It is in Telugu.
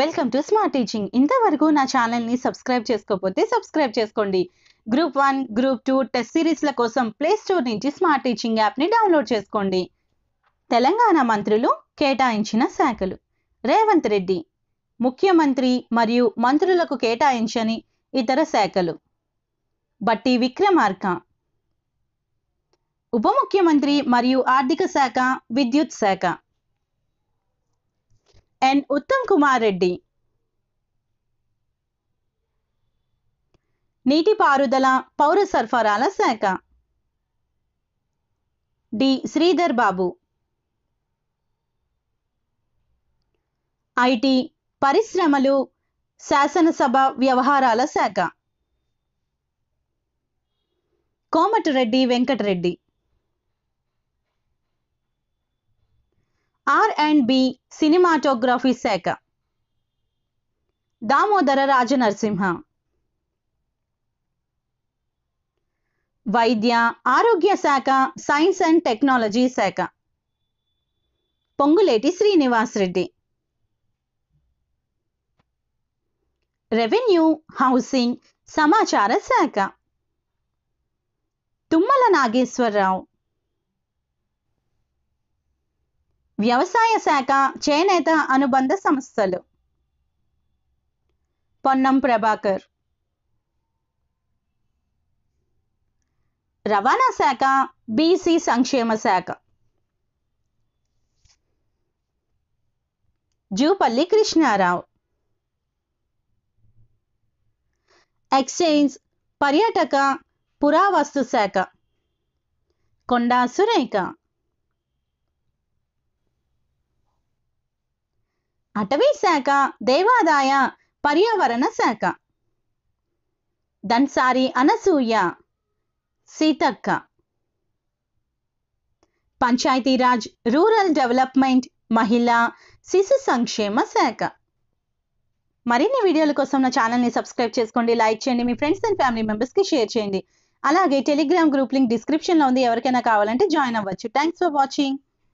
వెల్కమ్ టు స్మార్ట్ టీచింగ్ ఇంతవరకు నా ఛానల్ని సబ్స్క్రైబ్ చేసుకోకపోతే సబ్స్క్రైబ్ చేసుకోండి group one group two test సిరీస్ల కోసం ప్లే స్టోర్ నుంచి స్మార్ట్ టీచింగ్ యాప్ని డౌన్లోడ్ చేసుకోండి తెలంగాణ మంత్రులు కేటాయించిన శాఖలు రేవంత్ రెడ్డి ముఖ్యమంత్రి మరియు మంత్రులకు కేటాయించని ఇతర శాఖలు బట్టి విక్రమార్క ఉప ముఖ్యమంత్రి మరియు ఆర్థిక శాఖ విద్యుత్ శాఖ ఎన్ ఉత్తమ్ కుమార్ రెడ్డి నీటిపారుదల పౌర సరఫరాల శాఖ డి శ్రీధర్ బాబు ఐటి పరిశ్రమలు శాసనసభ వ్యవహారాల శాఖ Komatireddy Venkatareddy R and B cinematography శాఖ దామోదర రాజనరసింహ వైద్య ఆరోగ్య శాఖ సైన్స్ అండ్ టెక్నాలజీ శాఖ పొంగులేటి శ్రీనివాస్ రెడ్డి రెవెన్యూ హౌసింగ్ సమాచార శాఖ తుమ్మల నాగేశ్వరరావు వ్యవసాయ శాఖ చేనేత అనుబంధ సంస్థలు పొన్నం ప్రభాకర్ రవాణా శాఖ బీసీ సంక్షేమ శాఖ జూపల్లి కృష్ణారావు ఎక్స్చేంజ్ పర్యాటక పురావస్తు శాఖ కొండా సురేఖ అటవీ శాఖ దేవాదాయ పర్యావరణ శాఖ దన్సారి అనసూయ సీతక్క పంచాయతీరాజ్ రూరల్ డెవలప్మెంట్ మహిళా శిశు సంక్షేమ శాఖ మరిన్ని వీడియోల కోసం నా ఛానల్ని సబ్స్క్రైబ్ చేసుకోండి లైక్ చేయండి మీ ఫ్రెండ్స్ అండ్ ఫ్యామిలీ మెంబర్స్కి షేర్ చేయండి అలాగే టెలిగ్రామ్ గ్రూప్ లింక్ డిస్క్రిప్షన్లో ఉంది ఎవరికైనా కావాలంటే జాయిన్ అవ్వచ్చు థ్యాంక్స్ ఫర్ వాచింగ్